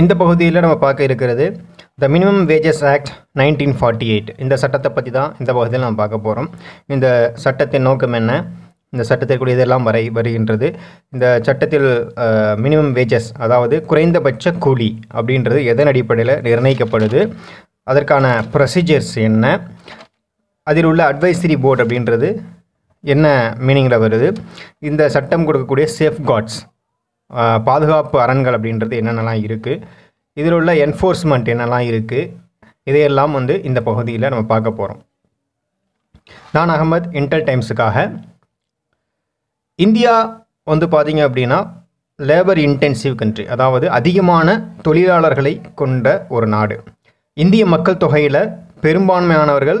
இந்த பகுதியில் நம்ம பார்க்க இருக்கிறது the minimum wages act nineteen forty eight இந்த சட்டத்தை பற்றி தான் இந்த பகுதியில் நம்ம பார்க்க போகிறோம் இந்த சட்டத்தின் நோக்கம் என்ன இந்த சட்டத்திற்குரிய இதெல்லாம் வரை வருகின்றது இந்த சட்டத்தில் மினிமம் வேஜஸ் அதாவது குறைந்தபட்ச கூலி அப்படின்றது எதன் அடிப்படையில் நிர்ணயிக்கப்படுது அதற்கான ப்ரொசீஜர்ஸ் என்ன அதில் உள்ள அட்வைசரி போர்டு அப்படின்றது என்ன மீனிங்கில் வருது இந்த சட்டம் கொடுக்கக்கூடிய சேஃப்கார்ட்ஸ் பாதுகாப்பு அரண்கள் அப்படின்றது என்னென்னலாம் இருக்குது இதில் உள்ள என்ஃபோர்ஸ்மெண்ட் என்னெல்லாம் இருக்குது இதையெல்லாம் வந்து இந்த பகுதியில் நம்ம பார்க்க போகிறோம் நான் அகமது இன்டர் டைம்ஸுக்காக இந்தியா வந்து பார்த்திங்க அப்படின்னா லேபர் இன்டென்சிவ் கண்ட்ரி அதாவது அதிகமான தொழிலாளர்களை கொண்ட ஒரு நாடு இந்திய மக்கள் தொகையில் பெரும்பான்மையானவர்கள்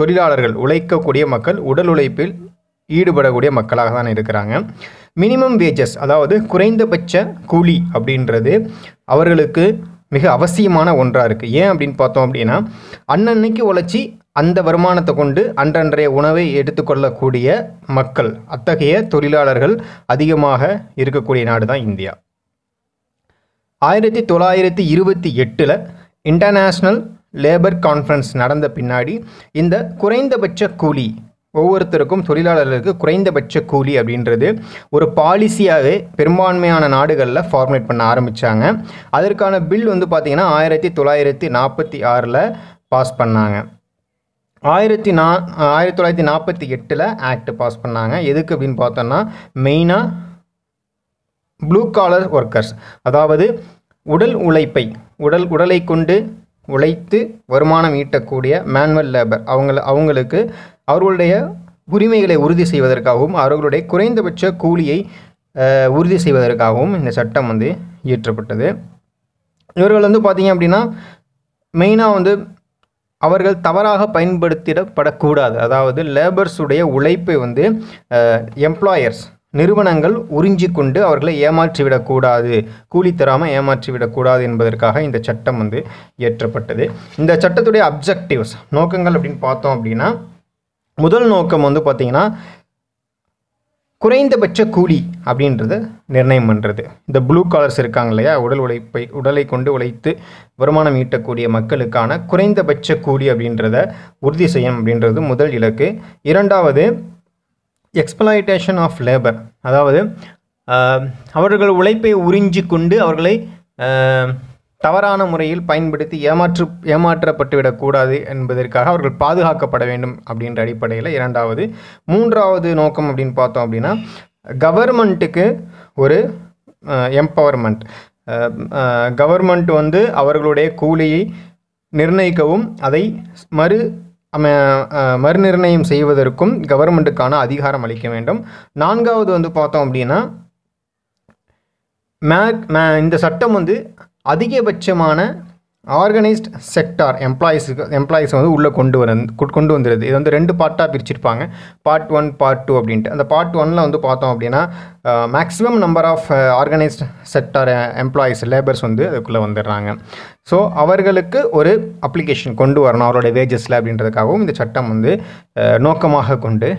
தொழிலாளர்கள் உழைக்கக்கூடிய மக்கள் உடல் உழைப்பில் ஈடுபடக்கூடிய மக்களாக தான் இருக்கிறாங்க மினிமம் வேஜஸ் அதாவது குறைந்தபட்ச கூலி அப்படின்றது அவர்களுக்கு மிக அவசியமான ஒன்றாக இருக்குது ஏன் அப்படின்னு பார்த்தோம் அப்படின்னா அன்னன்னைக்கு உழைச்சி அந்த வருமானத்தை கொண்டு அன்றன்றைய உணவை எடுத்துக்கொள்ளக்கூடிய மக்கள் அத்தகைய தொழிலாளர்கள் அதிகமாக இருக்கக்கூடிய நாடு தான் இந்தியா ஆயிரத்தி தொள்ளாயிரத்தி இருபத்தி எட்டில் இன்டர்நேஷ்னல் லேபர் கான்ஃபரன்ஸ் நடந்த பின்னாடி இந்த குறைந்தபட்ச கூலி ஒவ்வொருத்தருக்கும் தொழிலாளர்களுக்கு குறைந்தபட்ச கூலி அப்படின்றது ஒரு பாலிசியாகவே பெரும்பான்மையான நாடுகளில் ஃபார்முலேட் பண்ண ஆரம்பித்தாங்க அதற்கான பில் வந்து பார்த்திங்கன்னா ஆயிரத்தி தொள்ளாயிரத்தி நாற்பத்தி ஆறில் பாஸ் பண்ணாங்க ஆயிரத்தி நா ஆயிரத்தி தொள்ளாயிரத்தி நாற்பத்தி எட்டில் ஆக்ட் பாஸ் பண்ணாங்க எதுக்கு அப்படின்னு பார்த்தோன்னா மெயினாக ப்ளூ காலர் ஒர்க்கர்ஸ் அதாவது உடல் உழைப்பை உடல் உடலை கொண்டு உழைத்து வருமானம் ஈட்டக்கூடிய மேனுவல் லேபர் அவங்கள அவங்களுக்கு அவர்களுடைய உரிமைகளை உறுதி செய்வதற்காகவும் அவர்களுடைய குறைந்தபட்ச கூலியை உறுதி செய்வதற்காகவும் இந்த சட்டம் வந்து இயற்றப்பட்டது இவர்கள் வந்து பார்த்திங்க அப்படின்னா மெயினாக வந்து அவர்கள் தவறாக பயன்படுத்திடப்படக்கூடாது அதாவது லேபர்ஸுடைய உழைப்பை வந்து எம்ப்ளாயர்ஸ் நிறுவனங்கள் உறிஞ்சி கொண்டு அவர்களை ஏமாற்றிவிடக்கூடாது கூலி தராமல் ஏமாற்றிவிடக்கூடாது என்பதற்காக இந்த சட்டம் வந்து இயற்றப்பட்டது இந்த சட்டத்துடைய அப்ஜெக்டிவ்ஸ் நோக்கங்கள் அப்படின்னு பார்த்தோம் அப்படின்னா முதல் நோக்கம் வந்து பார்த்திங்கன்னா குறைந்தபட்ச கூலி அப்படின்றத நிர்ணயம் பண்ணுறது இந்த ப்ளூ காலர்ஸ் இருக்காங்க இல்லையா உடல் உழைப்பை உடலை கொண்டு உழைத்து வருமானம் ஈட்டக்கூடிய மக்களுக்கான குறைந்தபட்ச கூலி அப்படின்றத உறுதி செய்யும் அப்படின்றது முதல் இலக்கு இரண்டாவது எக்ஸ்பிளாய்டேஷன் ஆஃப் லேபர் அதாவது அவர்கள் உழைப்பை உறிஞ்சி கொண்டு அவர்களை தவறான முறையில் பயன்படுத்தி ஏமாற்று ஏமாற்றப்பட்டுவிடக்கூடாது என்பதற்காக அவர்கள் பாதுகாக்கப்பட வேண்டும் அப்படின்ற அடிப்படையில் இரண்டாவது மூன்றாவது நோக்கம் அப்படின்னு பார்த்தோம் அப்படின்னா கவர்மெண்ட்டுக்கு ஒரு எம்பவர்மெண்ட் கவர்மெண்ட் வந்து அவர்களுடைய கூலியை நிர்ணயிக்கவும் அதை மறு மறுநிர்ணயம் செய்வதற்கும் கவர்மெண்ட்டுக்கான அதிகாரம் அளிக்க வேண்டும் நான்காவது வந்து பார்த்தோம் அப்படின்னா மே இந்த சட்டம் வந்து அதிகபட்சமான ஆர்கனைஸ்ட் செக்டார் எம்ப்ளாயிஸுக்கு எம்ப்ளாயிஸ் வந்து உள்ளே கொண்டு வர கொண்டு வந்துடுது இது வந்து ரெண்டு பார்ட்டாக பிரிச்சிருப்பாங்க பார்ட் ஒன் பார்ட் டூ அப்படின்ட்டு அந்த பார்ட் ஒனில் வந்து பார்த்தோம் அப்படின்னா maximum number of organised sector employees labours வந்து அதுக்குள்ளே வந்துடுறாங்க ஸோ அவர்களுக்கு ஒரு அப்ளிகேஷன் கொண்டு வரணும் அவரோட வேஜஸில் அப்படின்றதுக்காகவும் இந்த சட்டம் வந்து நோக்கமாக கொண்டு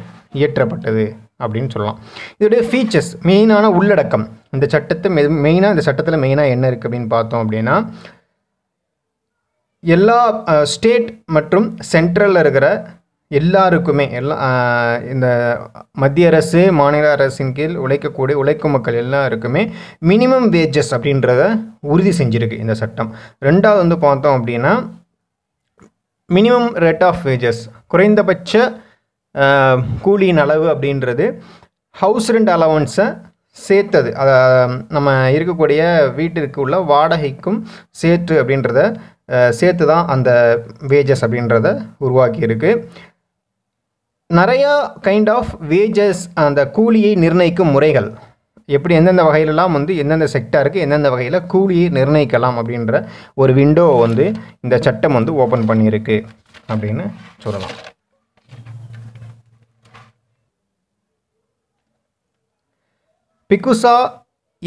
இயற்றப்பட்டது அப்படின்னு சொல்லலாம் இதோடைய ஃபீச்சர்ஸ் மெயினான உள்ளடக்கம் இந்த சட்டத்தை மெ மெயினாக இந்த சட்டத்தில் மெயினாக என்ன இருக்குது அப்படின்னு பார்த்தோம் அப்படின்னா எல்லா ஸ்டேட் மற்றும் சென்ட்ரலில் இருக்கிற எல்லாருக்குமே எல்லா இந்த மத்திய அரசு மாநில அரசின் கீழ் உழைக்கக்கூடிய உழைக்கும் மக்கள் எல்லாருக்குமே மினிமம் வேஜஸ் அப்படின்றத உறுதி செஞ்சுருக்கு இந்த சட்டம் ரெண்டாவது வந்து பார்த்தோம் அப்படின்னா மினிமம் ரேட் ஆஃப் வேஜஸ் குறைந்தபட்ச கூலியின் அளவு அப்படின்றது ஹவுஸ் ரெண்ட் அலவன்ஸை சேர்த்தது அதை நம்ம இருக்கக்கூடிய வீட்டிற்கு உள்ள வாடகைக்கும் சேர்த்து அப்படின்றத சேர்த்து தான் அந்த வேஜஸ் அப்படின்றத உருவாக்கியிருக்கு நிறையா கைண்ட் ஆஃப் வேஜஸ் அந்த கூலியை நிர்ணயிக்கும் முறைகள் எப்படி எந்தெந்த வகையிலலாம் வந்து எந்தெந்த செக்டாருக்கு எந்தெந்த வகையில் கூலியை நிர்ணயிக்கலாம் அப்படின்ற ஒரு விண்டோ வந்து இந்த சட்டம் வந்து ஓப்பன் பண்ணியிருக்கு அப்படின்னு சொல்லலாம் பிகுசா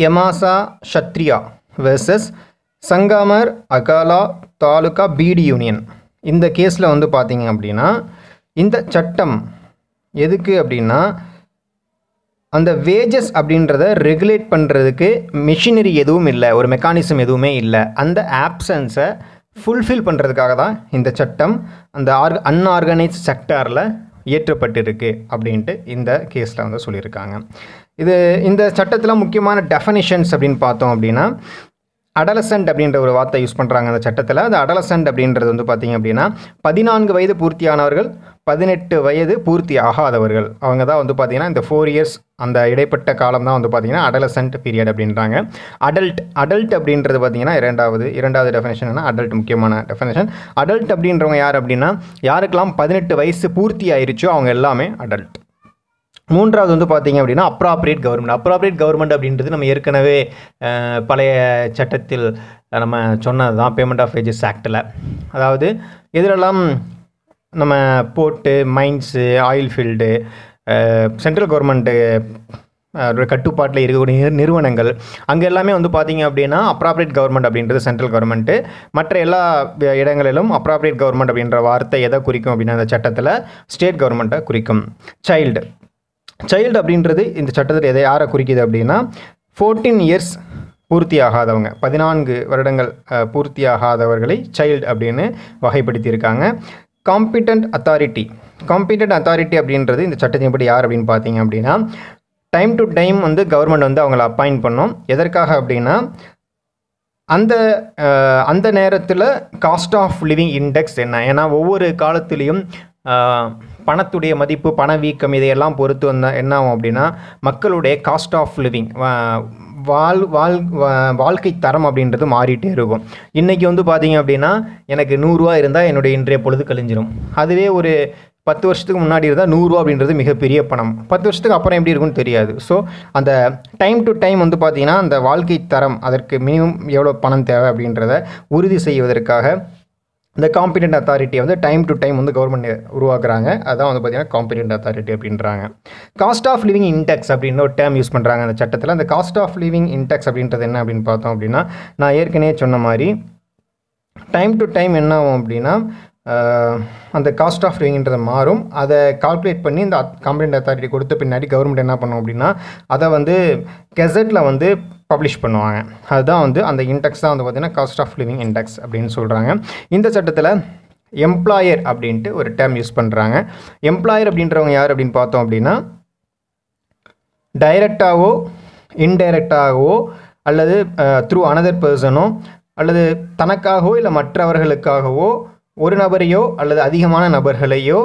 யமாசா ஷத்ரியா வெர்சஸ் சங்காமர் அகாலா தாலுகா பீடி யூனியன் இந்த கேஸில் வந்து பார்த்தீங்க அப்படின்னா இந்த சட்டம் எதுக்கு அப்படின்னா அந்த வேஜஸ் அப்படின்றத ரெகுலேட் பண்ணுறதுக்கு மிஷினரி எதுவும் இல்லை ஒரு மெக்கானிசம் எதுவுமே இல்லை அந்த ஆப்சன்ஸை ஃபுல்ஃபில் பண்ணுறதுக்காக தான் இந்த சட்டம் அந்த ஆர்க அன்ஆர்கனைஸ்ட் செக்டாரில் இயற்றப்பட்டிருக்கு அப்படின்ட்டு இந்த கேஸில் வந்து சொல்லியிருக்காங்க இது இந்த சட்டத்தில் முக்கியமான டெஃபனிஷன்ஸ் அப்படின்னு பார்த்தோம் அப்படின்னா அடலசன்ட் அப்படின்ற ஒரு வார்த்தை யூஸ் பண்ணுறாங்க அந்த சட்டத்தில் அது அடலசன்ட் அப்படின்றது வந்து பார்த்திங்க அப்படின்னா பதினான்கு வயது பூர்த்தியானவர்கள் பதினெட்டு வயது பூர்த்தி ஆகாதவர்கள் அவங்க தான் வந்து பார்த்திங்கன்னா இந்த ஃபோர் இயர்ஸ் அந்த இடைப்பட்ட காலம் தான் வந்து பார்த்திங்கன்னா அடலசன்ட் பீரியட் அப்படின்றாங்க அடல்ட் அடல்ட் அப்படின்றது பார்த்திங்கன்னா இரண்டாவது இரண்டாவது டெஃபினேஷன் அடல்ட் முக்கியமான டெஃபினேஷன் அடல்ட் அப்படின்றவங்க யார் அப்படின்னா யாருக்கெல்லாம் பதினெட்டு வயசு பூர்த்தி ஆயிருச்சோ அவங்க எல்லாமே அடல்ட் மூன்றாவது வந்து பார்த்தீங்க அப்படின்னா அப்ராப்ரியேட் கவர்மெண்ட் அப்ராப்ரியேட் கவர்மெண்ட் அப்படின்றது நம்ம ஏற்கனவே பழைய சட்டத்தில் நம்ம சொன்னது தான் பேமெண்ட் ஆஃப் வேஜஸ் ஆக்டில் அதாவது இதிலெல்லாம் நம்ம port mines oil field central government கட்டுப்பாட்டில் இருக்கக்கூடிய நிறுவனங்கள் அங்கே எல்லாமே வந்து பார்த்திங்க அப்படின்னா அப்ராப்ரேட் கவர்மெண்ட் அப்படின்றது சென்ட்ரல் கவர்மெண்ட்டு மற்ற எல்லா இடங்களிலும் அப்ராப்ரேட் கவர்மெண்ட் அப்படின்ற வார்த்தை எதை குறிக்கும் அப்படின்னா அந்த சட்டத்தில் ஸ்டேட் கவர்மெண்ட்டை குறிக்கும் சைல்டு சைல்டு அப்படின்றது இந்த சட்டத்தில் எதை யாரை குறிக்கிது அப்படின்னா ஃபோர்டீன் இயர்ஸ் பூர்த்தியாகாதவங்க பதினான்கு வருடங்கள் பூர்த்தியாகாதவர்களை சைல்டு அப்படின்னு வகைப்படுத்தியிருக்காங்க காம்பிட்டன்ட் அத்தாரிட்டி காம்பிட்டன்ட் அத்தாரிட்டி அப்படின்றது இந்த சட்டத்தின் படி யார் அப்படின்னு பார்த்தீங்க அப்படின்னா டைம் டு டைம் வந்து கவர்மெண்ட் வந்து அவங்கள அப்பாயிண்ட் பண்ணோம் எதற்காக அப்படின்னா அந்த அந்த நேரத்தில் காஸ்ட் ஆஃப் லிவிங் இண்டெக்ஸ் என்ன ஏன்னா ஒவ்வொரு காலத்துலேயும் பணத்துடைய மதிப்பு பணவீக்கம் இதையெல்லாம் பொறுத்து வந்த என்ன ஆகும் அப்படின்னா மக்களுடைய காஸ்ட் ஆஃப் லிவிங் வாழ் வாழ் வாழ்க்கை தரம் அப்படின்றது மாறிட்டே இருக்கும் இன்றைக்கி வந்து பார்த்திங்க அப்படின்னா எனக்கு நூறுரூவா இருந்தால் என்னுடைய இன்றைய பொழுது கழிஞ்சிரும் அதுவே ஒரு பத்து வருஷத்துக்கு முன்னாடி இருந்தால் நூறுரூவா அப்படின்றது மிகப்பெரிய பணம் பத்து வருஷத்துக்கு அப்புறம் எப்படி இருக்கும்னு தெரியாது ஸோ அந்த டைம் டு டைம் வந்து பார்த்திங்கன்னா அந்த வாழ்க்கை தரம் அதற்கு மினிமம் எவ்வளோ பணம் தேவை அப்படின்றத உறுதி செய்வதற்காக இந்த காம்பிடென்ட் அத்தாரிட்டியை வந்து டைம் டு டைம் வந்து கவர்மெண்ட் உருவாக்குறாங்க அதான் வந்து பார்த்திங்கன்னா காம்பிடென்ட் அத்தாரிட்டி அப்படின்றாங்க காஸ்ட் ஆஃப் லிவிங் இன்டெக்ஸ் அப்படின்னு ஒரு டேம் யூஸ் பண்ணுறாங்க அந்த சட்டத்தில் அந்த காஸ்ட் ஆஃப் லிவிங் இன்டெக்ஸ் அப்படின்றது என்ன அப்படின்னு பார்த்தோம் அப்படின்னா நான் ஏற்கனவே சொன்ன மாதிரி டைம் டு டைம் என்ன ஆகும் அப்படின்னா அந்த காஸ்ட் ஆஃப் லிவிங்ன்றது மாறும் அதை கால்குலேட் பண்ணி இந்த காம்பிடென்ட் அத்தாரிட்டி கொடுத்த பின்னாடி கவர்மெண்ட் என்ன பண்ணும் அப்படின்னா அதை வந்து கெசட்டில் வந்து பப்ளிஷ் பண்ணுவாங்க அதுதான் வந்து அந்த இண்டெக்ஸ் தான் வந்து பார்த்திங்கன்னா காஸ்ட் ஆஃப் லிவிங் இண்டெக்ஸ் அப்படின்னு சொல்கிறாங்க இந்த சட்டத்தில் எம்ப்ளாயர் அப்படின்ட்டு ஒரு டேம் யூஸ் பண்ணுறாங்க எம்ப்ளாயர் அப்படின்றவங்க யார் அப்படின்னு பார்த்தோம் அப்படின்னா டைரெக்டாகவோ இன்டைரக்டாகவோ அல்லது த்ரூ அனதர் பர்சனோ அல்லது தனக்காகவோ இல்லை மற்றவர்களுக்காகவோ ஒரு நபரையோ அல்லது அதிகமான நபர்களையோ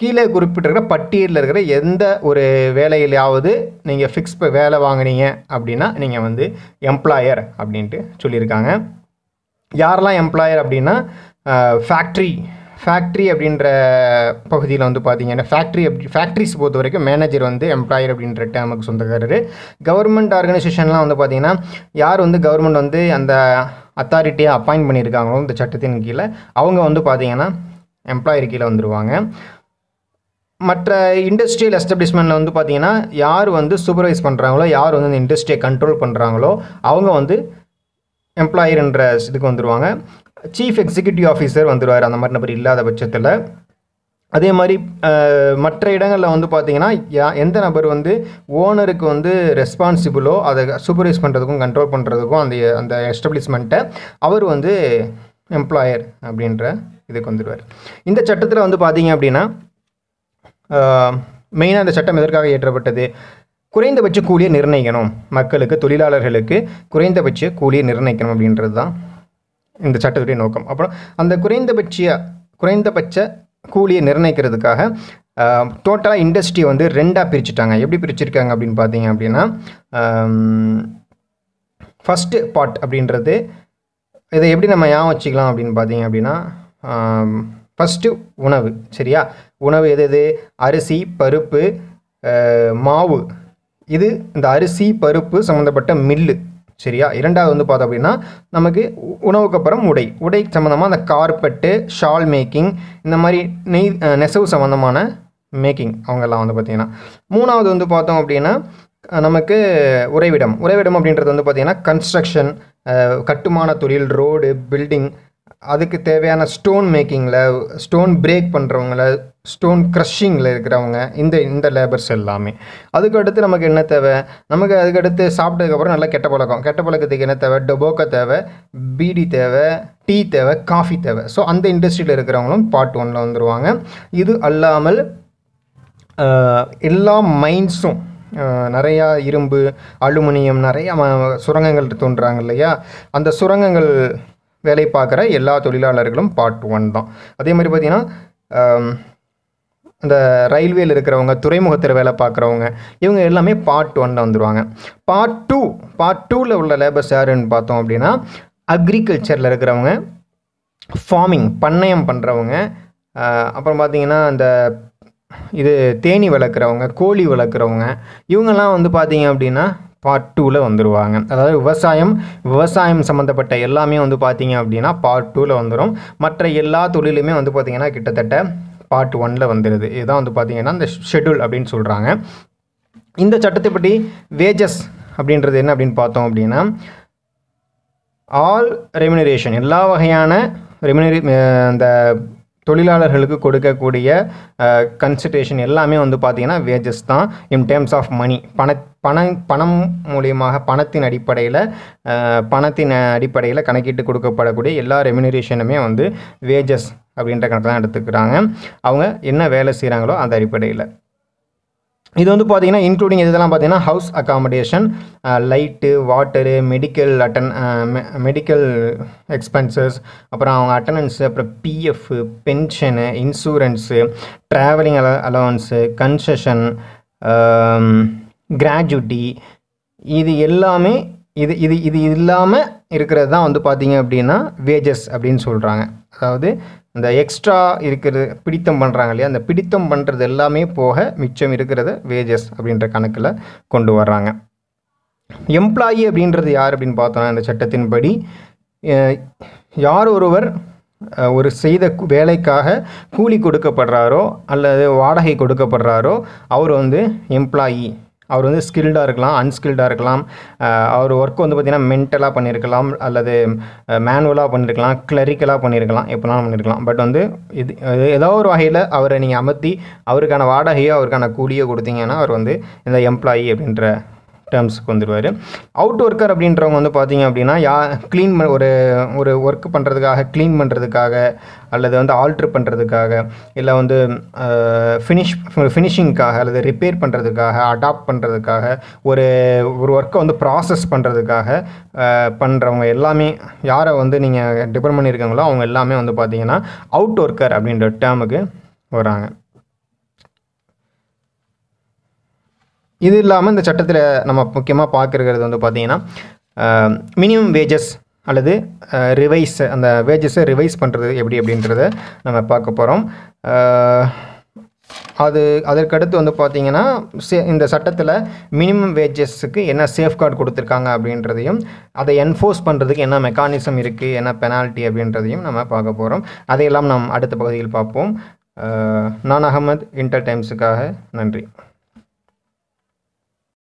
கீழே குறிப்பிட்டிருக்கிற பட்டியலில் இருக்கிற எந்த ஒரு வேலையிலாவது நீங்கள் ஃபிக்ஸ் வேலை வாங்கினீங்க அப்படின்னா நீங்கள் வந்து எம்ப்ளாயர் அப்படின்ட்டு சொல்லியிருக்காங்க யாரெல்லாம் எம்ப்ளாயர் அப்படின்னா ஃபேக்ட்ரி ஃபேக்ட்ரி அப்படின்ற பகுதியில் வந்து பார்த்தீங்கன்னா ஃபேக்ட்ரி அப்படி ஃபேக்ட்ரிஸ் பொறுத்த வரைக்கும் மேனேஜர் வந்து எம்ப்ளாயர் அப்படின்ற டேமுக்கு சொந்தக்காரர் கவர்மெண்ட் ஆர்கனைசேஷன்லாம் வந்து பார்த்திங்கன்னா யார் வந்து கவர்மெண்ட் வந்து அந்த அத்தாரிட்டியாக அப்பாயின்ட் பண்ணியிருக்காங்களோ இந்த சட்டத்தின் கீழே அவங்க வந்து பார்த்திங்கன்னா எம்ப்ளாயர் கீழே வந்துடுவாங்க மற்ற இண்டஸ்ட்ரியல் எஸ்டாப்ளிஷ்மெண்ட்டில் வந்து பார்த்தீங்கன்னா யார் வந்து சூப்பர்வைஸ் பண்ணுறாங்களோ யார் வந்து இந்த இண்டஸ்ட்ரியை கண்ட்ரோல் பண்ணுறாங்களோ அவங்க வந்து எம்ப்ளாயர்ன்ற இதுக்கு வந்துடுவாங்க சீஃப் எக்ஸிக்யூட்டிவ் ஆஃபீஸர் வந்துடுவார் அந்த மாதிரி நபர் இல்லாத பட்சத்தில் அதே மாதிரி மற்ற இடங்களில் வந்து பார்த்திங்கன்னா யா எந்த நபர் வந்து ஓனருக்கு வந்து ரெஸ்பான்சிபிளோ அதை சூப்பர்வைஸ் பண்ணுறதுக்கும் கண்ட்ரோல் பண்ணுறதுக்கும் அந்த அந்த எஸ்டாப்ளிஷ்மெண்ட்டை அவர் வந்து எம்ப்ளாயர் அப்படின்ற இதுக்கு வந்துடுவார் இந்த சட்டத்தில் வந்து பார்த்திங்க அப்படின்னா மெயினாக அந்த சட்டம் எதற்காக இயற்றப்பட்டது குறைந்தபட்ச கூலியை நிர்ணயிக்கணும் மக்களுக்கு தொழிலாளர்களுக்கு குறைந்தபட்ச கூலியை நிர்ணயிக்கணும் அப்படின்றது தான் இந்த சட்டத்துடைய நோக்கம் அப்புறம் அந்த குறைந்தபட்ச குறைந்தபட்ச கூலியை நிர்ணயிக்கிறதுக்காக டோட்டலாக இண்டஸ்ட்ரி வந்து ரெண்டாக பிரிச்சுட்டாங்க எப்படி பிரிச்சிருக்காங்க அப்படின்னு பார்த்தீங்க அப்படின்னா ஃபஸ்ட்டு பார்ட் அப்படின்றது இதை எப்படி நம்ம ஏன் வச்சுக்கலாம் அப்படின்னு பார்த்தீங்க அப்படின்னா ஃபஸ்ட்டு உணவு சரியா உணவு எது எது அரிசி பருப்பு மாவு இது இந்த அரிசி பருப்பு சம்மந்தப்பட்ட மில்லு சரியா இரண்டாவது வந்து பார்த்தோம் அப்படின்னா நமக்கு உணவுக்கு அப்புறம் உடை உடை சம்மந்தமாக அந்த கார்பெட்டு ஷால் மேக்கிங் இந்த மாதிரி நெய் நெசவு சம்மந்தமான மேக்கிங் அவங்கெல்லாம் வந்து பார்த்திங்கன்னா மூணாவது வந்து பார்த்தோம் அப்படின்னா நமக்கு உறைவிடம் உறைவிடம் அப்படின்றது வந்து பார்த்திங்கன்னா கன்ஸ்ட்ரக்ஷன் கட்டுமான தொழில் ரோடு பில்டிங் அதுக்கு தேவையான ஸ்டோன் மேக்கிங்கில் ஸ்டோன் பிரேக் பண்ணுறவங்கள ஸ்டோன் க்ரஷிங்கில் இருக்கிறவங்க இந்த இந்த லேபர்ஸ் எல்லாமே அதுக்கடுத்து நமக்கு என்ன தேவை நமக்கு அதுக்கடுத்து சாப்பிட்டதுக்கப்புறம் நல்லா கெட்ட பழக்கம் கெட்ட பழக்கத்துக்கு என்ன தேவை டொபோக்கா தேவை பீடி தேவை டீ தேவை காஃபி தேவை ஸோ அந்த இண்டஸ்ட்ரியில் இருக்கிறவங்களும் பார்ட் ஒனில் வந்துடுவாங்க இது அல்லாமல் எல்லா மைண்ட்ஸும் நிறையா இரும்பு அலுமினியம் நிறையா சுரங்கங்கள் தோன்றுறாங்க இல்லையா அந்த சுரங்கங்கள் வேலை பார்க்குற எல்லா தொழிலாளர்களும் பார்ட் ஒன் தான் அதே மாதிரி பார்த்திங்கன்னா இந்த ரயில்வேயில் இருக்கிறவங்க துறைமுகத்தில் வேலை பார்க்குறவங்க இவங்க எல்லாமே பார்ட் ஒன்னில் வந்துடுவாங்க பார்ட் டூ பார்ட் டூவில் உள்ள லேபர்ஸ் யாருன்னு பார்த்தோம் அப்படின்னா அக்ரிகல்ச்சரில் இருக்கிறவங்க ஃபார்மிங் பண்ணையம் பண்ணுறவங்க அப்புறம் பார்த்திங்கன்னா அந்த இது தேனி வளர்க்குறவங்க கோழி வளர்க்குறவங்க இவங்கெல்லாம் வந்து பார்த்திங்க அப்படின்னா பார்ட் டூவில் வந்துடுவாங்க அதாவது விவசாயம் விவசாயம் சம்மந்தப்பட்ட எல்லாமே வந்து பார்த்திங்க அப்படின்னா பார்ட் டூவில் வந்துடும் மற்ற எல்லா தொழிலுமே வந்து பார்த்திங்கன்னா கிட்டத்தட்ட பார்ட் ஒனில் வந்துடுது இதுதான் வந்து பார்த்திங்கன்னா இந்த ஷெட்யூல் அப்படின்னு சொல்கிறாங்க இந்த சட்டத்தை பற்றி வேஜஸ் அப்படின்றது என்ன அப்படின்னு பார்த்தோம் அப்படின்னா ஆல் ரெமினரேஷன் எல்லா வகையான ரெமினரி அந்த தொழிலாளர்களுக்கு கொடுக்கக்கூடிய கன்சிடரேஷன் எல்லாமே வந்து பார்த்தீங்கன்னா வேஜஸ் தான் இன் டேர்ம்ஸ் ஆஃப் மணி பண பணம் பணம் மூலியமாக பணத்தின் அடிப்படையில் பணத்தின் அடிப்படையில் கணக்கிட்டு கொடுக்கப்படக்கூடிய எல்லா ரெமினரேஷனுமே வந்து வேஜஸ் அப்படின்ற கணக்கு தான் எடுத்துக்கிறாங்க அவங்க என்ன வேலை செய்கிறாங்களோ அந்த அடிப்படையில் இது வந்து பார்த்தீங்கன்னா இன்க்ளூடிங் இதெல்லாம் பார்த்தீங்கன்னா house accommodation light water medical அட்டன் மெடிக்கல் எக்ஸ்பென்சஸ் அப்புறம் அவங்க அட்டனன்ஸு அப்புறம் பிஎஃப் பென்ஷனு இன்சூரன்ஸு ட்ராவலிங் அல அலவன்ஸு கன்செஷன் கிராஜுவிட்டி இது எல்லாமே இது இது இது இல்லாமல் இருக்கிறது தான் வந்து பார்த்திங்க அப்படின்னா வேஜஸ் அப்படின்னு சொல்கிறாங்க அதாவது இந்த எக்ஸ்ட்ரா இருக்கிறது பிடித்தம் பண்ணுறாங்க இல்லையா அந்த பிடித்தம் பண்ணுறது எல்லாமே போக மிச்சம் இருக்கிறத வேஜஸ் அப்படின்ற கணக்கில் கொண்டு வர்றாங்க எம்ப்ளாயி அப்படின்றது யார் அப்படின்னு பார்த்தோன்னா இந்த சட்டத்தின்படி யார் ஒருவர் ஒரு செய்த வேலைக்காக கூலி கொடுக்கப்படுறாரோ அல்லது வாடகை கொடுக்கப்படுறாரோ அவர் வந்து எம்ப்ளாயி அவர் வந்து ஸ்கில்டாக இருக்கலாம் அன்ஸ்கில்டாக இருக்கலாம் அவர் ஒர்க் வந்து பார்த்திங்கன்னா மென்டலாக பண்ணியிருக்கலாம் அல்லது மேனுவலாக பண்ணியிருக்கலாம் கிளரிக்கலாக பண்ணியிருக்கலாம் எப்படிலாம் பண்ணியிருக்கலாம் பட் வந்து இது ஏதோ ஒரு வகையில் அவரை நீங்கள் அமர்த்தி அவருக்கான வாடகையோ அவருக்கான கூலியோ கொடுத்தீங்கன்னா அவர் வந்து இந்த எம்ப்ளாயி அப்படின்ற டேர்ம்ஸுக்கு வந்துடுவார் அவுட் ஒர்க்கர் அப்படின்றவங்க வந்து பார்த்தீங்க அப்படின்னா யா க்ளீன் ஒரு ஒரு ஒர்க் பண்ணுறதுக்காக க்ளீன் பண்ணுறதுக்காக அல்லது வந்து ஆல்ட்ரு பண்ணுறதுக்காக இல்லை வந்து ஃபினிஷ் ஃபினிஷிங்க்காக அல்லது ரிப்பேர் பண்ணுறதுக்காக அடாப்ட் பண்ணுறதுக்காக ஒரு ஒரு ஒர்க்கை வந்து ப்ராசஸ் பண்ணுறதுக்காக பண்ணுறவங்க எல்லாமே யாரை வந்து நீங்கள் டிபெண்ட் பண்ணியிருக்காங்களோ அவங்க எல்லாமே வந்து பார்த்தீங்கன்னா அவுட் ஒர்க்கர் அப்படின்ற டேர்முக்கு வராங்க இது இல்லாமல் இந்த சட்டத்தில் நம்ம முக்கியமாக பார்க்குறது வந்து பார்த்திங்கன்னா மினிமம் வேஜஸ் அல்லது ரிவைஸ் அந்த வேஜஸை ரிவைஸ் பண்ணுறது எப்படி அப்படின்றத நம்ம பார்க்க போகிறோம் அது அதற்கடுத்து வந்து பார்த்திங்கன்னா சே இந்த சட்டத்தில் மினிமம் வேஜஸுக்கு என்ன சேஃப்கார்டு கொடுத்துருக்காங்க அப்படின்றதையும் அதை என்ஃபோர்ஸ் பண்ணுறதுக்கு என்ன மெக்கானிசம் இருக்குது என்ன பெனால்ட்டி அப்படின்றதையும் நம்ம பார்க்க போகிறோம் அதையெல்லாம் நாம் அடுத்த பகுதியில் பார்ப்போம் நான் அகமது இன்டர் டைம்ஸுக்காக நன்றி